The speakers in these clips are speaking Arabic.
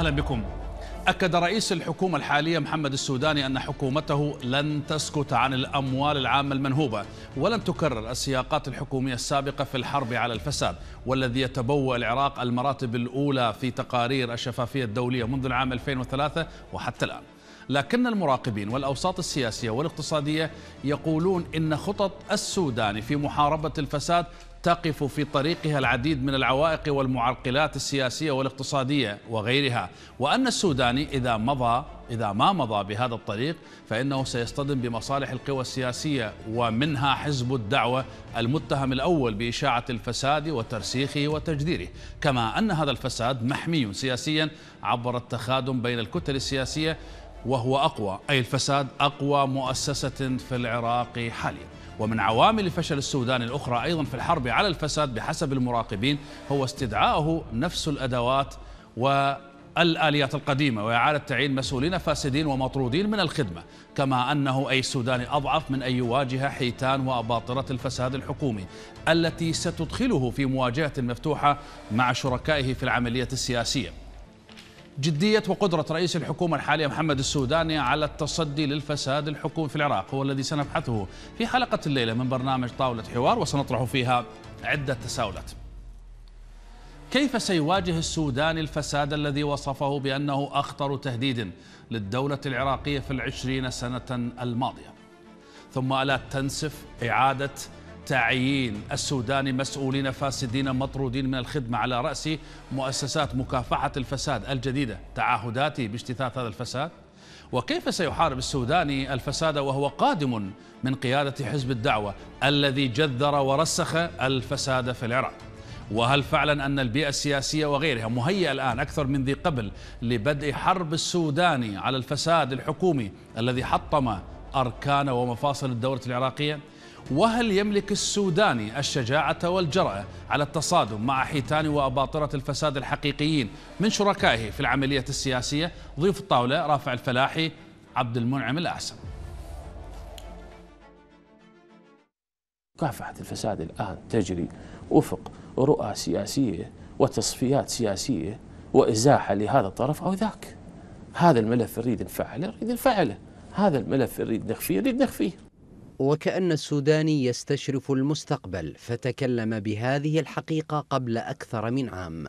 أهلا بكم أكد رئيس الحكومة الحالية محمد السوداني أن حكومته لن تسكت عن الأموال العامة المنهوبة ولن تكرر السياقات الحكومية السابقة في الحرب على الفساد والذي يتبوأ العراق المراتب الأولى في تقارير الشفافية الدولية منذ العام 2003 وحتى الآن لكن المراقبين والأوساط السياسية والاقتصادية يقولون إن خطط السوداني في محاربة الفساد تقف في طريقها العديد من العوائق والمعرقلات السياسية والاقتصادية وغيرها وأن السوداني إذا مضى إذا ما مضى بهذا الطريق فإنه سيصطدم بمصالح القوى السياسية ومنها حزب الدعوة المتهم الأول بإشاعة الفساد وترسيخه وتجديره كما أن هذا الفساد محمي سياسيا عبر التخادم بين الكتل السياسية وهو أقوى أي الفساد أقوى مؤسسة في العراق حالياً ومن عوامل فشل السودان الأخرى أيضا في الحرب على الفساد بحسب المراقبين هو استدعائه نفس الأدوات و الآليات القديمة وإعادة تعيين مسؤولين فاسدين ومطرودين من الخدمة كما أنه أي سوداني أضعف من أن يواجه حيتان وأباطرة الفساد الحكومي التي ستدخله في مواجهة مفتوحة مع شركائه في العملية السياسية جدية وقدرة رئيس الحكومة الحالية محمد السوداني على التصدي للفساد الحكومي في العراق هو الذي سنبحثه في حلقة الليلة من برنامج طاولة حوار وسنطرح فيها عدة تساؤلات كيف سيواجه السوداني الفساد الذي وصفه بأنه أخطر تهديد للدولة العراقية في العشرين سنة الماضية ثم ألا تنسف إعادة تعيين السودان مسؤولين فاسدين مطرودين من الخدمة على رأس مؤسسات مكافحة الفساد الجديدة تعهداتي باجتثاث هذا الفساد وكيف سيحارب السوداني الفساد وهو قادم من قيادة حزب الدعوة الذي جذر ورسخ الفساد في العراق وهل فعلا أن البيئة السياسية وغيرها مهيئة الآن أكثر من ذي قبل لبدء حرب السوداني على الفساد الحكومي الذي حطم أركان ومفاصل الدولة العراقية وهل يملك السوداني الشجاعة والجرأة على التصادم مع حيتان وأباطرة الفساد الحقيقيين من شركائه في العملية السياسية ضيف الطاولة رافع الفلاحي عبد المنعم الأحسن مكافحة الفساد الآن تجري وفق رؤى سياسية وتصفيات سياسية وإزاحة لهذا الطرف أو ذاك هذا الملف نريد نفعله نريد نفعله هذا الملف نريد نخفيه نريد نخفيه وكأن السوداني يستشرف المستقبل فتكلم بهذه الحقيقة قبل أكثر من عام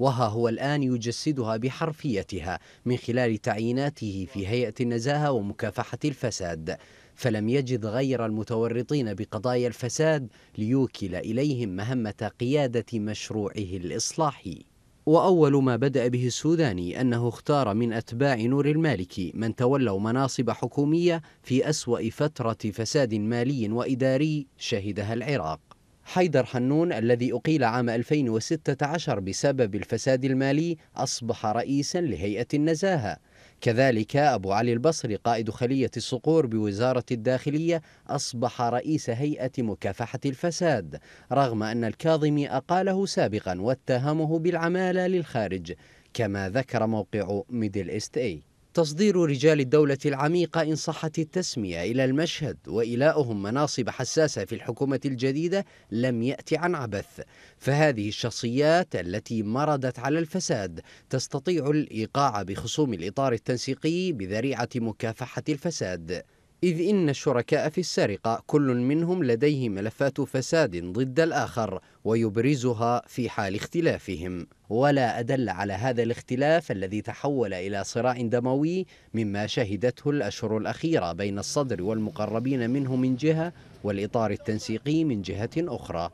وها هو الآن يجسدها بحرفيتها من خلال تعييناته في هيئة النزاهة ومكافحة الفساد فلم يجد غير المتورطين بقضايا الفساد ليوكل إليهم مهمة قيادة مشروعه الإصلاحي وأول ما بدأ به السوداني أنه اختار من أتباع نور المالكي من تولوا مناصب حكومية في أسوأ فترة فساد مالي وإداري شهدها العراق حيدر حنون الذي أقيل عام 2016 بسبب الفساد المالي أصبح رئيسا لهيئة النزاهة كذلك أبو علي البصري قائد خلية الصقور بوزارة الداخلية أصبح رئيس هيئة مكافحة الفساد رغم أن الكاظمي أقاله سابقا واتهمه بالعمالة للخارج كما ذكر موقع ميدل إيست أي تصدير رجال الدولة العميقة إن صحت التسمية إلى المشهد وإلاؤهم مناصب حساسة في الحكومة الجديدة لم يأتي عن عبث فهذه الشخصيات التي مرضت على الفساد تستطيع الإيقاع بخصوم الإطار التنسيقي بذريعة مكافحة الفساد إذ إن الشركاء في السرقة كل منهم لديه ملفات فساد ضد الآخر ويبرزها في حال اختلافهم ولا أدل على هذا الاختلاف الذي تحول إلى صراع دموي مما شهدته الأشهر الأخيرة بين الصدر والمقربين منه من جهة والإطار التنسيقي من جهة أخرى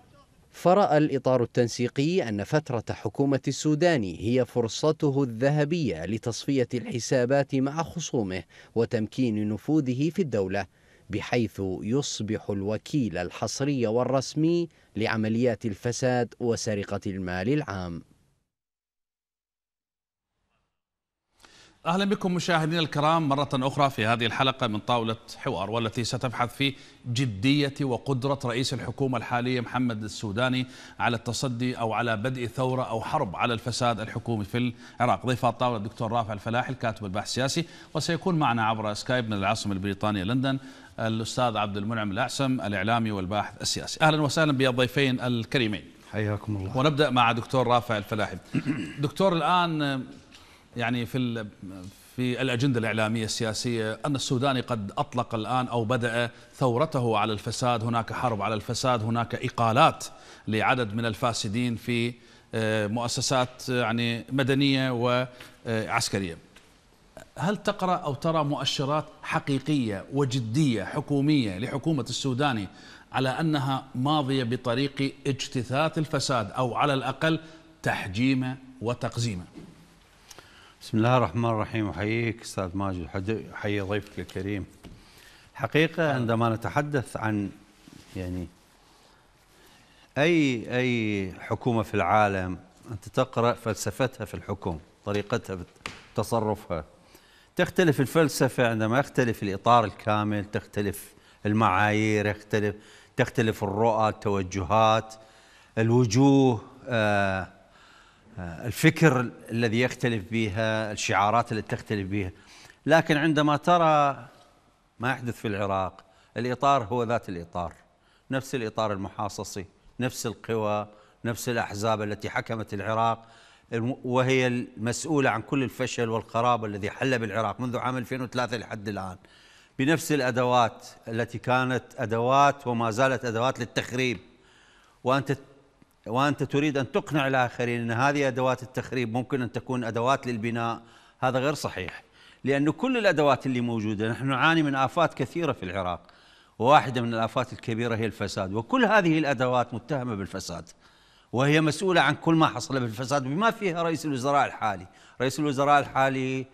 فرأى الإطار التنسيقي أن فترة حكومة السوداني هي فرصته الذهبية لتصفية الحسابات مع خصومه وتمكين نفوذه في الدولة بحيث يصبح الوكيل الحصري والرسمي لعمليات الفساد وسرقة المال العام أهلا بكم مشاهدينا الكرام مرة أخرى في هذه الحلقة من طاولة حوار والتي ستبحث في جدية وقدرة رئيس الحكومة الحالية محمد السوداني على التصدي أو على بدء ثورة أو حرب على الفساد الحكومي في العراق ضيف الطاولة الدكتور رافع الفلاح الكاتب والباحث السياسي وسيكون معنا عبر سكايب من العاصمة البريطانية لندن الأستاذ عبد المنعم الأعسم الإعلامي والباحث السياسي أهلا وسهلا بالضيفين الكريمين حياكم الله ونبدأ مع دكتور رافع الفلاحي دكتور الآن يعني في في الأجندة الإعلامية السياسية أن السوداني قد أطلق الآن أو بدأ ثورته على الفساد هناك حرب على الفساد هناك إقالات لعدد من الفاسدين في آه، مؤسسات آه، يعني مدنية وعسكرية هل تقرأ أو ترى مؤشرات حقيقية وجدية حكومية لحكومة السوداني على أنها ماضية بطريق اجتثاث الفساد أو على الأقل تحجيمه وتقزيمه بسم الله الرحمن الرحيم احييك استاذ ماجد احيي ضيفك الكريم حقيقه عندما نتحدث عن يعني اي اي حكومه في العالم انت تقرا فلسفتها في الحكم طريقتها تصرفها تختلف الفلسفه عندما يختلف الاطار الكامل تختلف المعايير يختلف تختلف الرؤى التوجهات الوجوه آه آه، الفكر الذي يختلف بها الشعارات التي تختلف بها لكن عندما ترى ما يحدث في العراق الإطار هو ذات الإطار نفس الإطار المحاصصي نفس القوى نفس الأحزاب التي حكمت العراق وهي المسؤولة عن كل الفشل والخراب الذي حل بالعراق منذ عام 2003 لحد الآن بنفس الأدوات التي كانت أدوات وما زالت أدوات للتخريب وأنت وانت تريد ان تقنع الاخرين ان هذه ادوات التخريب ممكن ان تكون ادوات للبناء هذا غير صحيح لأن كل الادوات اللي موجوده نحن نعاني من افات كثيره في العراق وواحده من الافات الكبيره هي الفساد وكل هذه الادوات متهمه بالفساد وهي مسؤوله عن كل ما حصل بالفساد بما فيها رئيس الوزراء الحالي رئيس الوزراء الحالي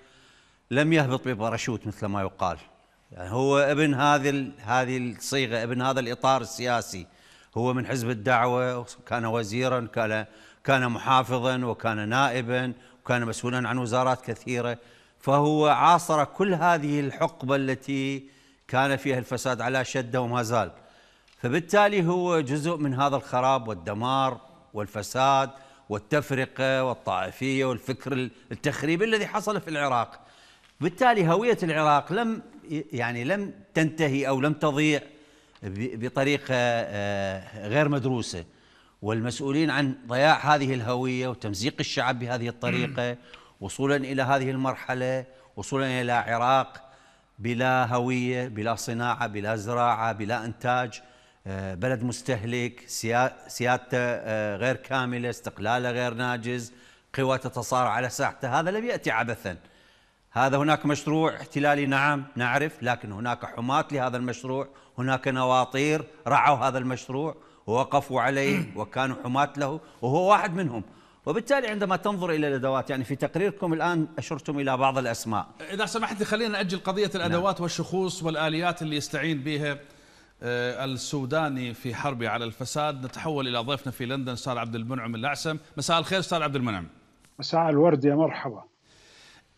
لم يهبط بباراشوت مثل ما يقال يعني هو ابن هذه هذه الصيغه ابن هذا الاطار السياسي هو من حزب الدعوة كان وزيرا كان كان محافظا وكان نائبا وكان مسؤولا عن وزارات كثيرة فهو عاصر كل هذه الحقبة التي كان فيها الفساد على شدة وما زال فبالتالي هو جزء من هذا الخراب والدمار والفساد والتفرقة والطائفية والفكر التخريبي الذي حصل في العراق بالتالي هوية العراق لم يعني لم تنتهي أو لم تضيع بطريقه آه، آه، غير مدروسه والمسؤولين عن ضياع هذه الهويه وتمزيق الشعب بهذه الطريقه وصولا الى هذه المرحله وصولا الى عراق بلا هويه بلا صناعه بلا زراعه بلا انتاج آه، بلد مستهلك سيادته غير كامله استقلاله غير ناجز قوى تتصارع على ساحته هذا لم ياتي عبثا هذا هناك مشروع احتلالي نعم نعرف لكن هناك حماة لهذا المشروع هناك نواطير رعوا هذا المشروع ووقفوا عليه وكانوا حماة له وهو واحد منهم وبالتالي عندما تنظر الى الادوات يعني في تقريركم الان اشرتم الى بعض الاسماء اذا سمحت خلينا ناجل قضيه الادوات نعم. والشخوص والاليات اللي يستعين بها آه، السوداني في حربه على الفساد نتحول الى ضيفنا في لندن صار عبد المنعم الاعسم مساء الخير استاذ عبد المنعم مساء الورد يا مرحبا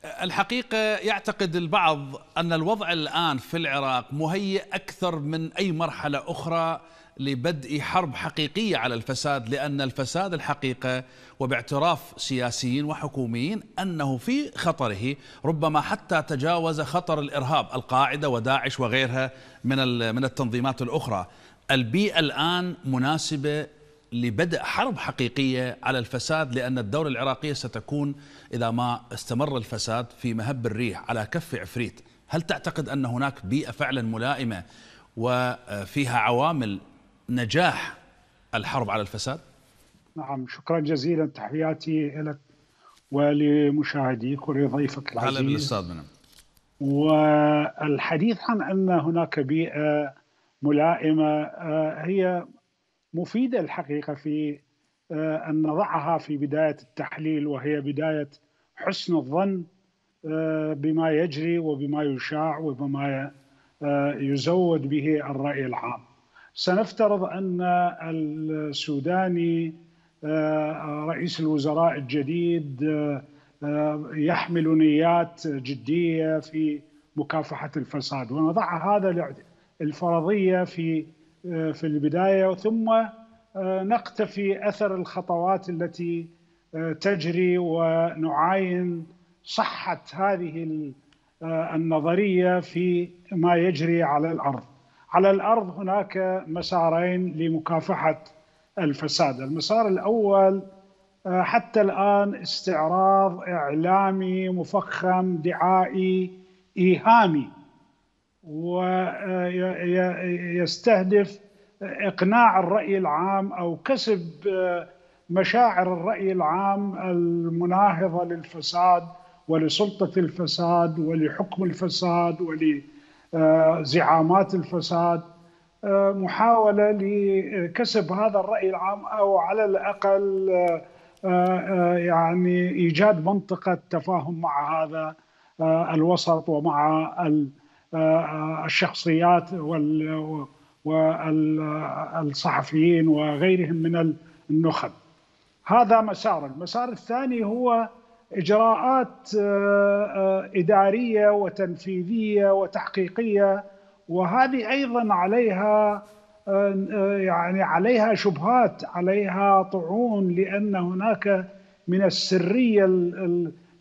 الحقيقة يعتقد البعض أن الوضع الآن في العراق مهيئ أكثر من أي مرحلة أخرى لبدء حرب حقيقية على الفساد لأن الفساد الحقيقة وباعتراف سياسيين وحكوميين أنه في خطره ربما حتى تجاوز خطر الإرهاب القاعدة وداعش وغيرها من من التنظيمات الأخرى البيئة الآن مناسبة لبدء حرب حقيقية على الفساد لأن الدولة العراقية ستكون إذا ما استمر الفساد في مهب الريح على كف عفريت هل تعتقد أن هناك بيئة فعلا ملائمة وفيها عوامل نجاح الحرب على الفساد؟ نعم شكرا جزيلا تحياتي لك ولمشاهديك ولضيفك العزيز بالاستاذ والحديث عن ان هناك بيئه ملائمه آه، هي مفيدة الحقيقة في آه، أن نضعها في بداية التحليل وهي بداية حسن الظن آه، بما يجري وبما يشاع وبما آه، يزود به الرأي العام سنفترض أن السوداني رئيس الوزراء الجديد يحمل نيات جدية في مكافحة الفساد ونضع هذا الفرضية في آه، في البدايه ثم آه، نقتفي اثر الخطوات التي آه، تجري ونعاين صحه هذه النظريه في ما يجري على الارض. على الارض هناك مسارين لمكافحه الفساد، المسار الاول حتى الان استعراض اعلامي مفخم دعائي ايهامي ويستهدف إقناع الرأي العام أو كسب مشاعر الرأي العام المناهضة للفساد ولسلطة الفساد ولحكم الفساد ولزعامات الفساد محاولة لكسب هذا الرأي العام أو على الأقل يعني إيجاد منطقة تفاهم مع هذا الوسط ومع ال الشخصيات والصحفيين وغيرهم من النخب هذا مسار المسار الثاني هو إجراءات آه، إدارية وتنفيذية وتحقيقية وهذه أيضا عليها آه، يعني عليها شبهات عليها طعون لأن هناك من السرية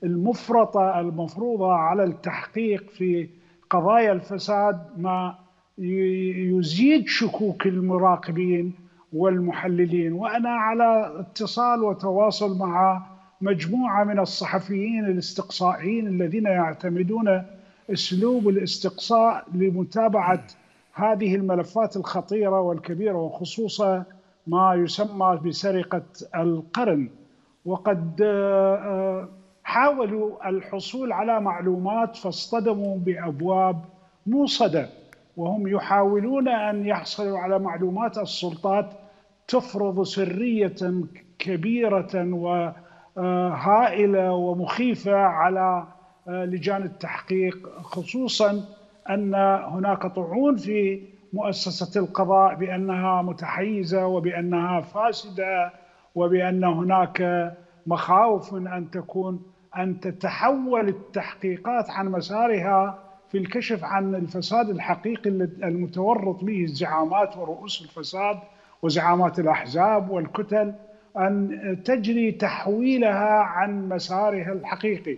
المفرطة المفروضة على التحقيق في قضايا الفساد ما يزيد شكوك المراقبين والمحللين وانا على اتصال وتواصل مع مجموعه من الصحفيين الاستقصائيين الذين يعتمدون اسلوب الاستقصاء لمتابعه هذه الملفات الخطيره والكبيره وخصوصا ما يسمى بسرقه القرن وقد آه، آه، حاولوا الحصول على معلومات فاصطدموا بابواب موصده وهم يحاولون ان يحصلوا على معلومات السلطات تفرض سريه كبيره وهائله آه، ومخيفه على آه، لجان التحقيق خصوصا ان هناك طعون في مؤسسه القضاء بانها متحيزه وبانها فاسده وبان هناك مخاوف من ان تكون أن تتحول التحقيقات عن مسارها في الكشف عن الفساد الحقيقي المتورط به الزعامات ورؤوس الفساد وزعامات الأحزاب والكتل أن تجري تحويلها عن مسارها الحقيقي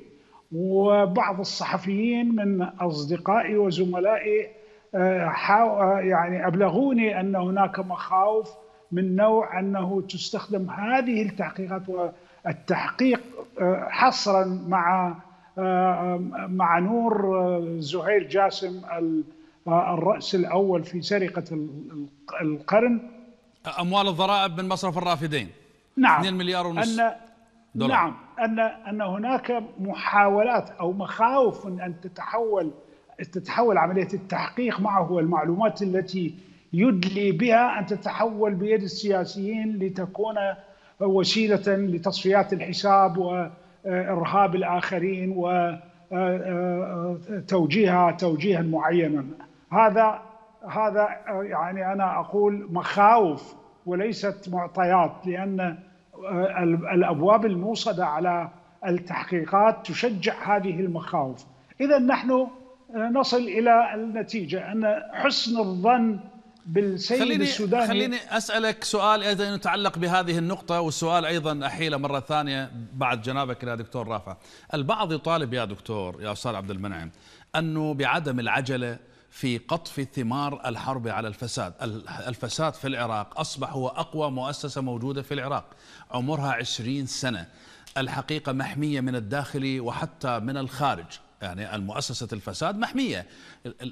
وبعض الصحفيين من أصدقائي وزملائي آه، آه، يعني أبلغوني أن هناك مخاوف من نوع أنه تستخدم هذه التحقيقات التحقيق آه، حصرا مع آه، آه، مع نور زهير جاسم الرأس الأول في سرقة القرن أموال الضرائب من مصرف الرافدين نعم 2 مليار ونص أن دولار نعم أن أن هناك محاولات أو مخاوف أن تتحول تتحول عملية التحقيق معه والمعلومات التي يدلي بها أن تتحول بيد السياسيين لتكون وسيله لتصفيات الحساب وارهاب الاخرين وتوجيهها آه، آه، توجيها معينا هذا هذا آه، يعني انا اقول مخاوف وليست معطيات لان الابواب الموصده على التحقيقات تشجع هذه المخاوف اذا نحن نصل الى النتيجه ان حسن الظن بالسيد خليني السوداني خليني اسالك سؤال ايضا يتعلق بهذه النقطه والسؤال ايضا احيله مره ثانيه بعد جنابك الى دكتور رافع، البعض يطالب يا دكتور يا استاذ عبد المنعم انه بعدم العجله في قطف ثمار الحرب على الفساد الفساد في العراق أصبح هو أقوى مؤسسة موجودة في العراق عمرها عشرين سنة الحقيقة محمية من الداخل وحتى من الخارج يعني المؤسسة الفساد محمية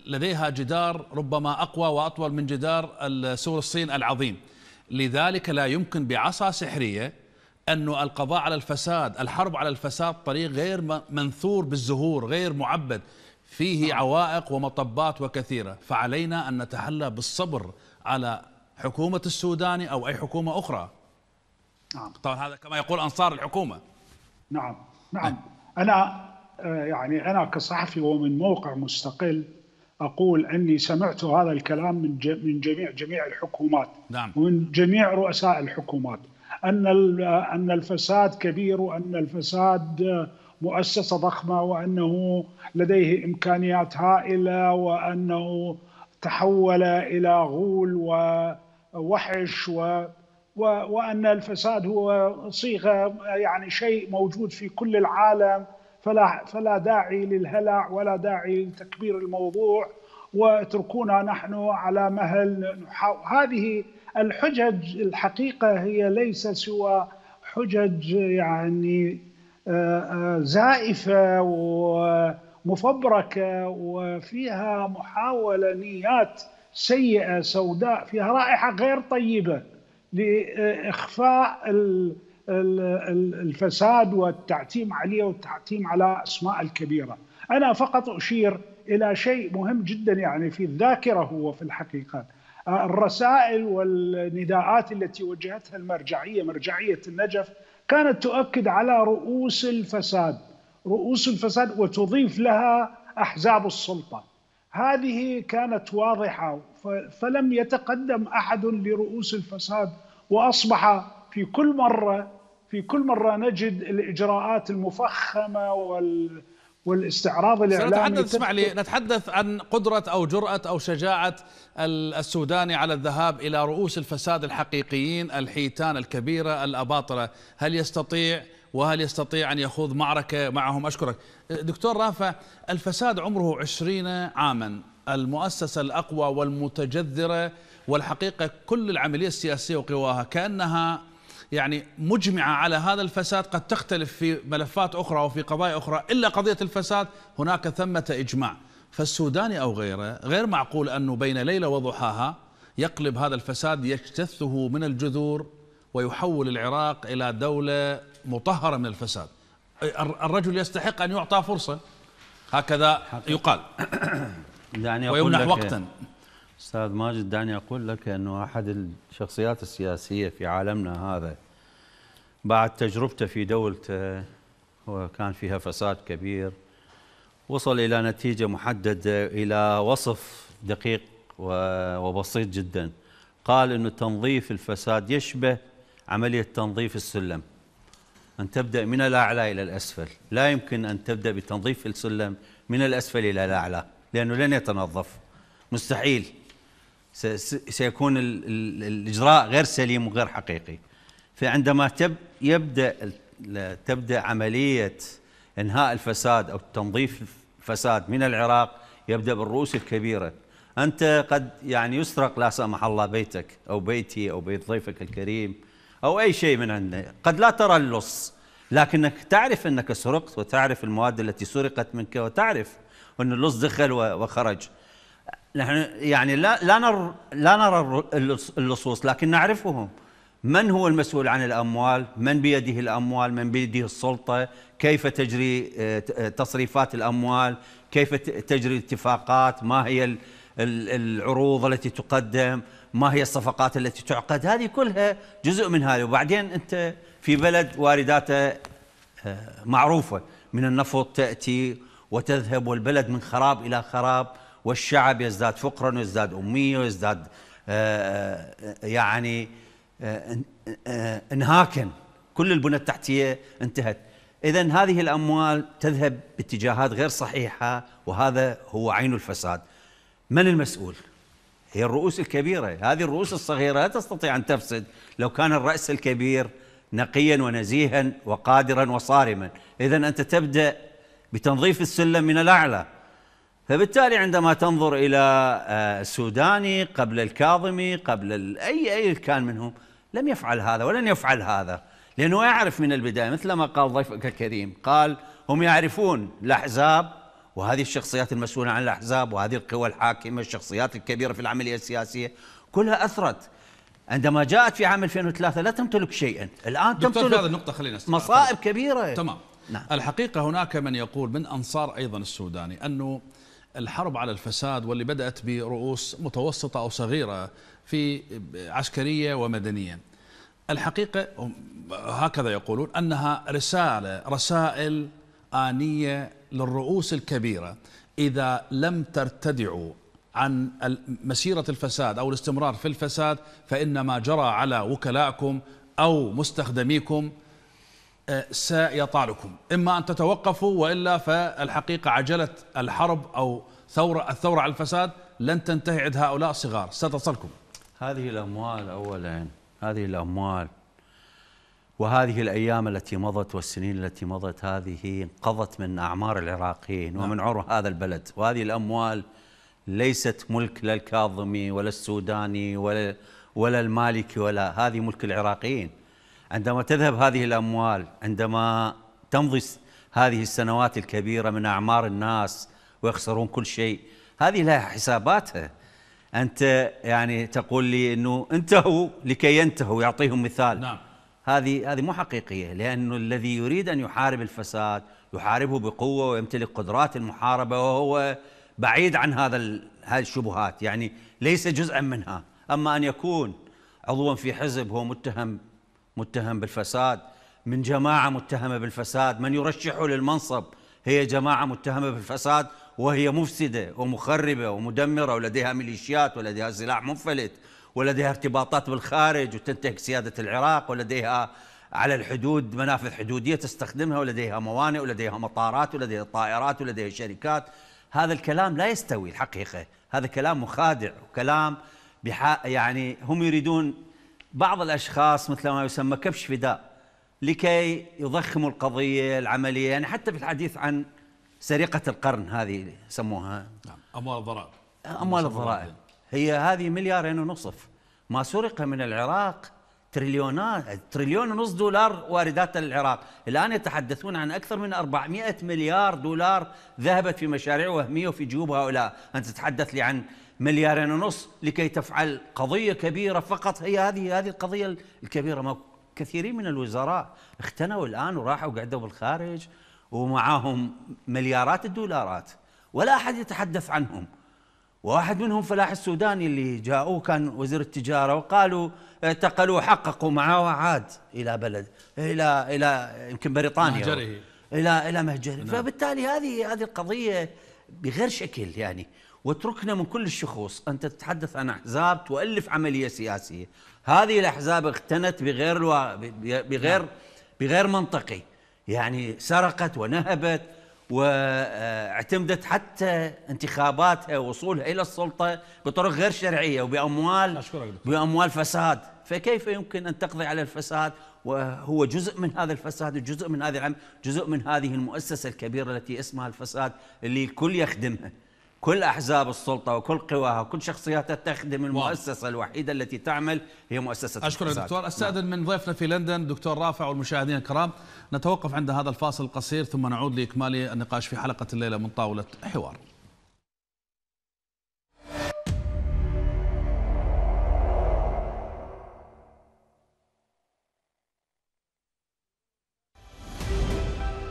لديها جدار ربما أقوى وأطول من جدار سور الصين العظيم لذلك لا يمكن بعصا سحرية أن القضاء على الفساد الحرب على الفساد طريق غير منثور بالزهور غير معبد فيه نعم. عوائق ومطبات وكثيرة فعلينا أن نتحلى بالصبر على حكومة السوداني أو أي حكومة أخرى نعم. طبعا هذا كما يقول أنصار الحكومة نعم نعم أنا آه، يعني انا كصحفي ومن موقع مستقل اقول اني سمعت هذا الكلام من من جميع جميع الحكومات نعم. ومن جميع رؤساء الحكومات ان ان الفساد كبير وان الفساد مؤسسه ضخمه وانه لديه امكانيات هائله وانه تحول الى غول ووحش و وان الفساد هو صيغه يعني شيء موجود في كل العالم فلا فلا داعي للهلع ولا داعي لتكبير الموضوع واتركونا نحن على مهل هذه الحجج الحقيقه هي ليس سوى حجج يعني آه، آه، زائفه ومفبركه وفيها محاوله نيات سيئه سوداء فيها رائحه غير طيبه لاخفاء الفساد والتعتيم عليه والتعتيم على أسماء الكبيرة أنا فقط أشير إلى شيء مهم جدا يعني في الذاكرة هو في الحقيقة الرسائل والنداءات التي وجهتها المرجعية مرجعية النجف كانت تؤكد على رؤوس الفساد رؤوس الفساد وتضيف لها أحزاب السلطة هذه كانت واضحة فلم يتقدم أحد لرؤوس الفساد وأصبح في كل مرة في كل مره نجد الاجراءات المفخمه وال والاستعراض الاعلامي سنتحدث اسمع لي نتحدث عن قدره او جراه او شجاعه السوداني على الذهاب الى رؤوس الفساد الحقيقيين الحيتان الكبيره الاباطره هل يستطيع وهل يستطيع أن يخوض معركة معهم أشكرك دكتور رافع الفساد عمره عشرين عاما المؤسسة الأقوى والمتجذرة والحقيقة كل العملية السياسية وقواها كأنها يعني مجمعة على هذا الفساد قد تختلف في ملفات أخرى أو في قضايا أخرى إلا قضية الفساد هناك ثمة إجماع فالسوداني أو غيره غير معقول أنه بين ليلة وضحاها يقلب هذا الفساد يجتثه من الجذور ويحول العراق إلى دولة مطهرة من الفساد الرجل يستحق أن يعطى فرصة هكذا حقيقة. يقال يعني ويمنح وقتا استاذ ماجد دعني اقول لك انه احد الشخصيات السياسيه في عالمنا هذا بعد تجربته في دولته وكان فيها فساد كبير وصل الى نتيجه محدده الى وصف دقيق وبسيط جدا قال انه تنظيف الفساد يشبه عمليه تنظيف السلم ان تبدا من الاعلى الى الاسفل لا يمكن ان تبدا بتنظيف السلم من الاسفل الى الاعلى لانه لن يتنظف مستحيل سيكون الإجراء غير سليم وغير حقيقي فعندما تب يبدأ تبدأ عملية إنهاء الفساد أو تنظيف الفساد من العراق يبدأ بالرؤوس الكبيرة أنت قد يعني يسرق لا سمح الله بيتك أو بيتي أو بيت ضيفك الكريم أو أي شيء من عندنا قد لا ترى اللص لكنك تعرف أنك سرقت وتعرف المواد التي سرقت منك وتعرف أن اللص دخل وخرج نحن يعني لا لا نرى لا نرى اللصوص لكن نعرفهم من هو المسؤول عن الاموال؟ من بيده الاموال؟ من بيده السلطه؟ كيف تجري آه، آه، تصريفات الاموال؟ كيف تجري الاتفاقات؟ ما هي العروض التي تقدم؟ ما هي الصفقات التي تعقد؟ هذه كلها جزء من هذه وبعدين انت في بلد وارداته آه، معروفه من النفط تاتي وتذهب والبلد من خراب الى خراب والشعب يزداد فقرا ويزداد اميه ويزداد آه، آه، يعني آه، انهاكا كل البنى التحتيه انتهت اذا هذه الاموال تذهب باتجاهات غير صحيحه وهذا هو عين الفساد من المسؤول هي الرؤوس الكبيره هذه الرؤوس الصغيره لا تستطيع ان تفسد لو كان الراس الكبير نقيا ونزيها وقادرا وصارما اذا انت تبدا بتنظيف السلم من الاعلى فبالتالي عندما تنظر الى آه، السوداني قبل الكاظمي قبل اي اي كان منهم لم يفعل هذا ولن يفعل هذا لانه يعرف من البدايه مثل ما قال ضيفك الكريم قال هم يعرفون الاحزاب وهذه الشخصيات المسؤوله عن الاحزاب وهذه القوى الحاكمه الشخصيات الكبيره في العمليه السياسيه كلها اثرت عندما جاءت في عام 2003 لا تمتلك شيئا الان تمتلك هذه النقطه خلينا مصائب كبيره تمام نعم. الحقيقه هناك من يقول من انصار ايضا السوداني انه الحرب على الفساد واللي بدأت برؤوس متوسطة أو صغيرة في عسكرية ومدنية الحقيقة هكذا يقولون أنها رسالة رسائل آنية للرؤوس الكبيرة إذا لم ترتدعوا عن مسيرة الفساد أو الاستمرار في الفساد فإن ما جرى على وكلائكم أو مستخدميكم سيطالكم إما أن تتوقفوا وإلا فالحقيقة عجلة الحرب أو ثورة الثورة على الفساد لن تنتهي عند هؤلاء الصغار ستصلكم هذه الأموال أولا هذه الأموال وهذه الأيام التي مضت والسنين التي مضت هذه انقضت من أعمار العراقيين نعم. ومن عمر هذا البلد وهذه الأموال ليست ملك لا الكاظمي ولا السوداني ولا ولا المالكي ولا هذه ملك العراقيين عندما تذهب هذه الأموال عندما تمضي هذه السنوات الكبيرة من أعمار الناس ويخسرون كل شيء هذه لها حساباتها أنت يعني تقول لي أنه انتهوا لكي ينتهوا يعطيهم مثال نعم. هذه هذه مو حقيقية لأنه الذي يريد أن يحارب الفساد يحاربه بقوة ويمتلك قدرات المحاربة وهو بعيد عن هذا هذه الشبهات يعني ليس جزءا منها أما أن يكون عضوا في حزب هو متهم متهم بالفساد من جماعة متهمة بالفساد من يرشحه للمنصب هي جماعة متهمة بالفساد وهي مفسدة ومخربة ومدمرة ولديها ميليشيات ولديها سلاح منفلت ولديها ارتباطات بالخارج وتنتهك سيادة العراق ولديها على الحدود منافذ حدودية تستخدمها ولديها موانئ ولديها مطارات ولديها طائرات ولديها شركات هذا الكلام لا يستوي الحقيقة هذا كلام مخادع وكلام يعني هم يريدون بعض الاشخاص مثل ما يسمى كبش فداء لكي يضخموا القضيه العمليه يعني حتى في الحديث عن سرقه القرن هذه يسموها نعم اموال الضرائب اموال الضرائب هي هذه مليارين ونصف ما سرق من العراق تريليونات تريليون ونص دولار واردات العراق الآن يتحدثون عن أكثر من 400 مليار دولار ذهبت في مشاريع وهمية وفي جيوب هؤلاء أنت تتحدث لي عن مليارين ونص لكي تفعل قضية كبيرة فقط هي هذه هذه القضية الكبيرة ما كثيرين من الوزراء اختنوا الآن وراحوا قعدوا بالخارج ومعاهم مليارات الدولارات ولا أحد يتحدث عنهم واحد منهم فلاح السوداني اللي جاءوه كان وزير التجارة وقالوا اعتقلوا وحققوا معاه وعاد إلى بلد إلى إلى يمكن بريطانيا مهجره إلى إلى مهجره نعم. فبالتالي هذه هذه القضية بغير شكل يعني واتركنا من كل الشخوص أنت تتحدث عن أحزاب تؤلف عملية سياسية هذه الأحزاب اختنت بغير الو... بغير نعم. بغير منطقي يعني سرقت ونهبت واعتمدت حتى انتخاباتها ووصولها الى السلطه بطرق غير شرعيه وباموال باموال فساد، فكيف يمكن ان تقضي على الفساد وهو جزء من هذا الفساد وجزء من هذه جزء من هذه المؤسسه الكبيره التي اسمها الفساد اللي الكل يخدمها. كل أحزاب السلطة وكل قواها وكل شخصياتها تخدم المؤسسة الوحيدة التي تعمل هي مؤسسة أشكر الدكتور دكتور أستأذن نعم. من ضيفنا في لندن دكتور رافع والمشاهدين الكرام نتوقف عند هذا الفاصل القصير ثم نعود لإكمال النقاش في حلقة الليلة من طاولة حوار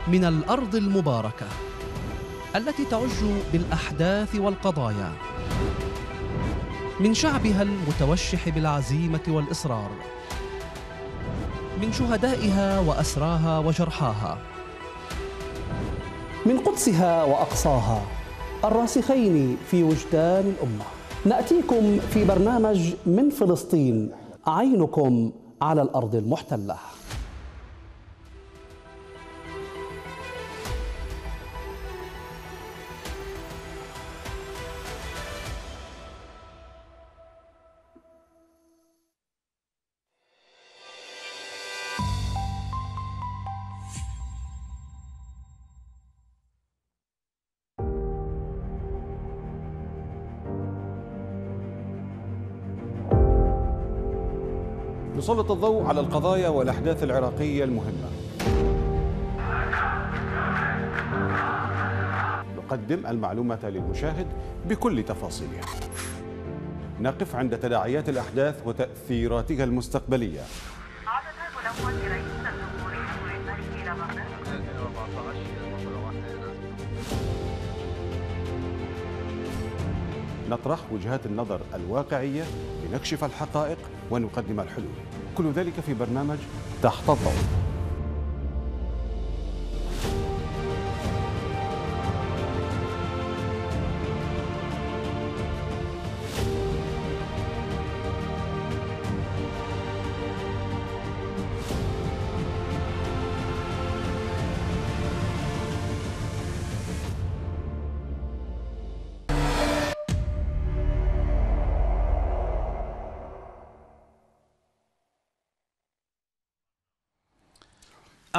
من الأرض المباركة التي تعج بالاحداث والقضايا من شعبها المتوشح بالعزيمه والاصرار من شهدائها واسراها وجرحاها من قدسها واقصاها الراسخين في وجدان الامه ناتيكم في برنامج من فلسطين عينكم على الارض المحتله سلط الضوء على القضايا والأحداث العراقية المهمة نقدم المعلومة للمشاهد بكل تفاصيلها نقف عند تداعيات الأحداث وتأثيراتها المستقبلية نطرح وجهات النظر الواقعية لنكشف الحقائق ونقدم الحلول كل ذلك في برنامج تحت الضوء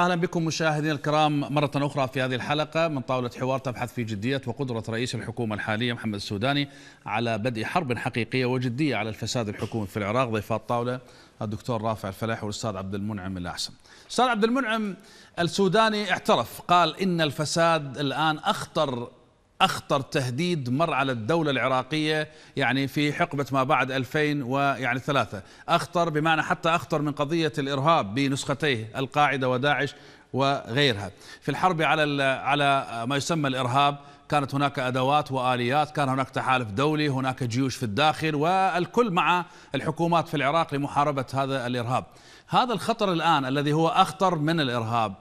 اهلا بكم مشاهدينا الكرام مره اخرى في هذه الحلقه من طاوله حوار تبحث في جديه وقدره رئيس الحكومه الحاليه محمد السوداني على بدء حرب حقيقيه وجديه على الفساد الحكومي في العراق ضيف الطاوله الدكتور رافع الفلاح والاستاذ عبد المنعم الاحسن. استاذ عبد المنعم السوداني اعترف قال ان الفساد الان اخطر أخطر تهديد مر على الدولة العراقية يعني في حقبة ما بعد 2003 يعني أخطر بمعنى حتى أخطر من قضية الإرهاب بنسختيه القاعدة وداعش وغيرها في الحرب على على ما يسمى الإرهاب كانت هناك أدوات وآليات كان هناك تحالف دولي هناك جيوش في الداخل والكل مع الحكومات في العراق لمحاربة هذا الإرهاب هذا الخطر الآن الذي هو أخطر من الإرهاب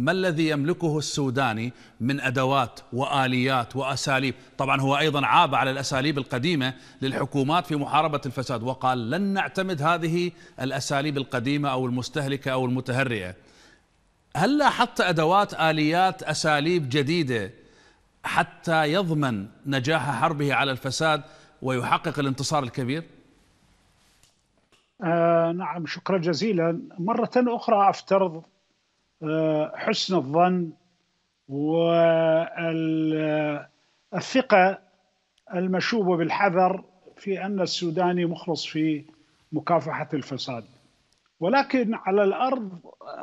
ما الذي يملكه السوداني من أدوات وآليات وأساليب طبعا هو أيضا عاب على الأساليب القديمة للحكومات في محاربة الفساد وقال لن نعتمد هذه الأساليب القديمة أو المستهلكة أو المتهرئة هل لاحظت أدوات آليات أساليب جديدة حتى يضمن نجاح حربه على الفساد ويحقق الانتصار الكبير؟ آه نعم شكرا جزيلا مرة أخرى أفترض حسن الظن والثقة المشوبة بالحذر في أن السوداني مخلص في مكافحة الفساد ولكن على الارض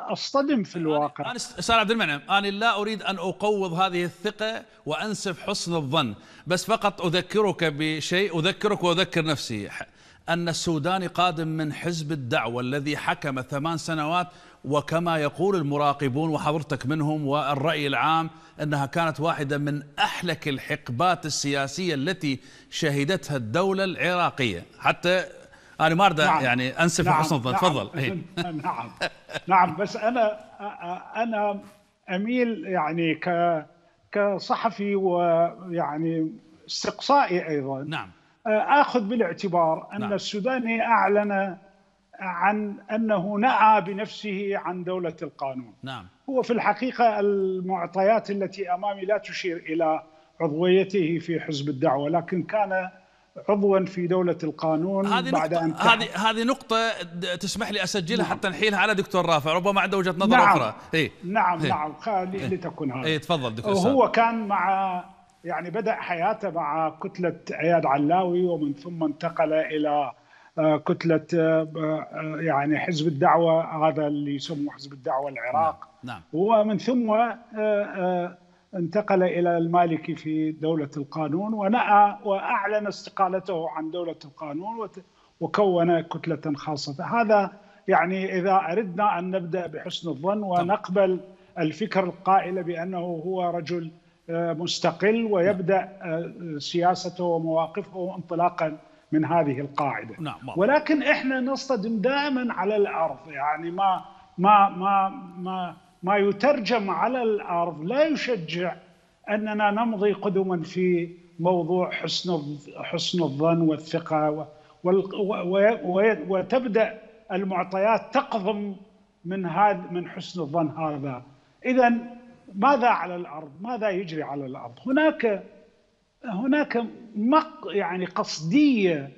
اصطدم في الواقع انا استاذ عبد المنعم انا لا اريد ان اقوض هذه الثقه وانسف حسن الظن بس فقط اذكرك بشيء اذكرك واذكر نفسي ان السوداني قادم من حزب الدعوه الذي حكم ثمان سنوات وكما يقول المراقبون وحضرتك منهم والرأي العام أنها كانت واحدة من أحلك الحقبات السياسية التي شهدتها الدولة العراقية حتى أنا ما أريد نعم. يعني أنسف نعم. حسن الظن نعم. تفضل نعم. نعم نعم بس أنا أنا أميل يعني ك كصحفي ويعني استقصائي أيضا نعم آه، آخذ بالاعتبار أن نعم. السوداني أعلن عن أنه نعى بنفسه عن دولة القانون نعم. هو في الحقيقة المعطيات التي أمامي لا تشير إلى عضويته في حزب الدعوة لكن كان عضوا في دولة القانون هذه بعد نقطة أن هذه هذه نقطة تسمح لي أسجلها نعم. حتى نحيلها على دكتور رافع ربما عنده وجهة نظر نعم. أخرى إيه؟ نعم هي. إيه. نعم خالي هي. لتكن هذا إيه تفضل دكتور هو كان مع يعني بدأ حياته مع كتلة عياد علاوي ومن ثم انتقل إلى آه، كتله آه، آه، يعني حزب الدعوه هذا اللي يسموه حزب الدعوه العراق نعم. نعم. ومن ثم انتقل الى المالكي في دوله القانون ونأى واعلن استقالته عن دوله القانون وكون كتله خاصه هذا يعني اذا اردنا ان نبدا بحسن الظن نعم. ونقبل الفكر القائل بانه هو رجل مستقل ويبدا سياسته ومواقفه انطلاقا من هذه القاعده نعم. ولكن احنا نصطدم دائما على الارض يعني ما ما ما ما ما يترجم على الارض لا يشجع اننا نمضي قدما في موضوع حسن حسن الظن والثقه وتبدا المعطيات تقضم من هذا من حسن الظن هذا اذا ماذا على الارض ماذا يجري على الارض هناك هناك مق يعني قصديه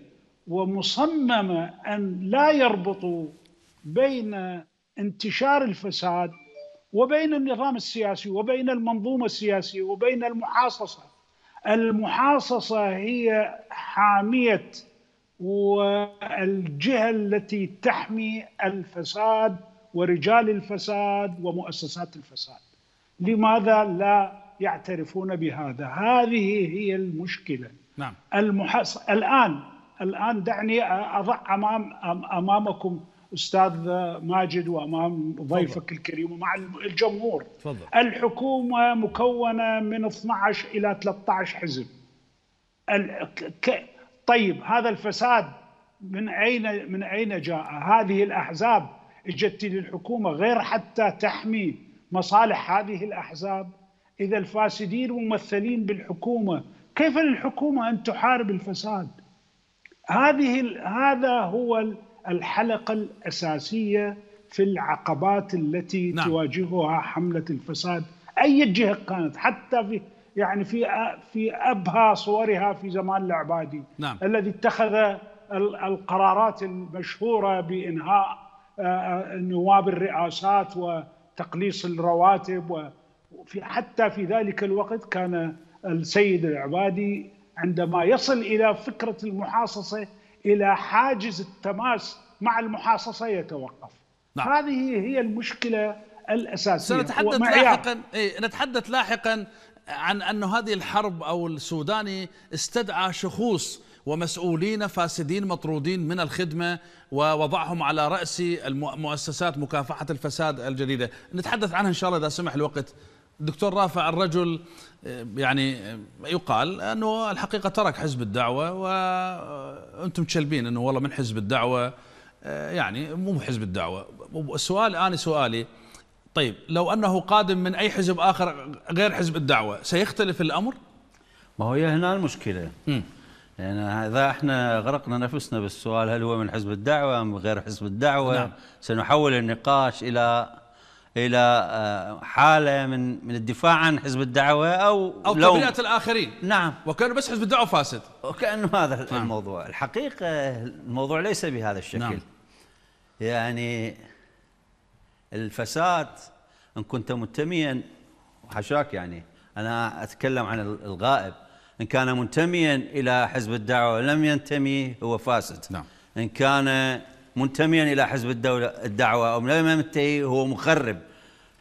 ومصممه ان لا يربطوا بين انتشار الفساد وبين النظام السياسي وبين المنظومه السياسيه وبين المحاصصه المحاصصه هي حاميه والجهه التي تحمي الفساد ورجال الفساد ومؤسسات الفساد لماذا لا يعترفون بهذا هذه هي المشكلة نعم. المحص... الآن الآن دعني أضع أمام أمامكم أستاذ ماجد وأمام ضيفك فضل. الكريم ومع الجمهور فضل. الحكومة مكونة من 12 إلى 13 حزب ال... ك... طيب هذا الفساد من أين من أين جاء هذه الأحزاب اجت للحكومة غير حتى تحمي مصالح هذه الأحزاب إذا الفاسدين ممثلين بالحكومة كيف للحكومة أن تحارب الفساد هذه هذا هو الحلقة الأساسية في العقبات التي نعم. تواجهها حملة الفساد أي جهة كانت حتى في يعني في في أبهى صورها في زمان العبادي نعم. الذي اتخذ القرارات المشهورة بإنهاء آه، آه، نواب الرئاسات وتقليص الرواتب و في حتى في ذلك الوقت كان السيد العبادي عندما يصل الى فكره المحاصصه الى حاجز التماس مع المحاصصه يتوقف. نعم. هذه هي المشكله الاساسيه سنتحدث لاحقا إيه نتحدث لاحقا عن أن هذه الحرب أو السوداني استدعى شخوص ومسؤولين فاسدين مطرودين من الخدمة ووضعهم على رأس مؤسسات مكافحة الفساد الجديدة نتحدث عنها إن شاء الله إذا سمح الوقت دكتور رافع الرجل يعني يقال انه الحقيقه ترك حزب الدعوه وانتم تشلبين انه والله من حزب الدعوه يعني مو حزب الدعوه السؤال انا سؤالي طيب لو انه قادم من اي حزب اخر غير حزب الدعوه سيختلف الامر؟ ما هو هنا المشكله م. يعني اذا احنا غرقنا نفسنا بالسؤال هل هو من حزب الدعوه ام غير حزب الدعوه؟ نعم. سنحول النقاش الى الى آه، حاله من من الدفاع عن حزب الدعوه او او تبرئه الاخرين نعم وكانه بس حزب الدعوه فاسد وكانه هذا نعم. الموضوع الحقيقه الموضوع ليس بهذا الشكل نعم. يعني الفساد ان كنت منتميا حشاك يعني انا اتكلم عن الغائب ان كان منتميا الى حزب الدعوه لم ينتمي هو فاسد نعم ان كان منتميا الى حزب الدوله الدعوه او لم ينتهي هو مخرب